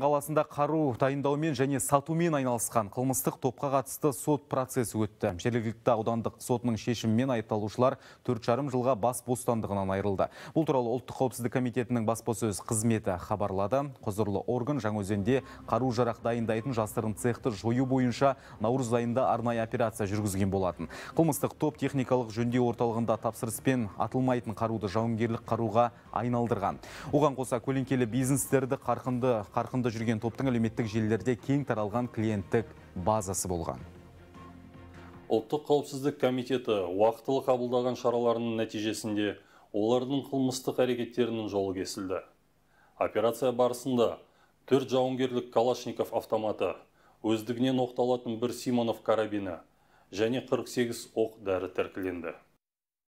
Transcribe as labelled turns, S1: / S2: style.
S1: қаласында қару дайындаумен және сатумен айналысқан қылмыстық топқа қатысты сот процесі өтті. Жергілікті аудандық сотының шешімімен айыпталушылар жарым жылға бас бостандығынан айырылды. Бұл туралы ұлттық қауіпсіздік комитетінің баспасөз қызметі хабарлады. Құзырлы орган Жаңаөзенде қару-жарақ дайындайтын жасырын цехты жою бойынша наурыз айында арнайы операция жүргізген болатын. Қылмыстық топ техникалық жөндеу орталығында тапсырыспен атылмайтын қаруды жауынгерлік қаруға айналдырған. Оған қоса көлеңкелі бизнестерді қарқынды қарқынды жүрген топтың әлеуметтік желілерде кең таралған клиенттік базасы болған
S2: ұлттық қауіпсіздік комитеті уақытылы қабылдаған шараларының нәтижесінде олардың қылмыстық әрекеттерінің жолы кесілді операция барысында төрт жауынгерлік калашников автоматы өздігінен оқталатын бір симонов карабині және 48 оқ дәрі тәркіленді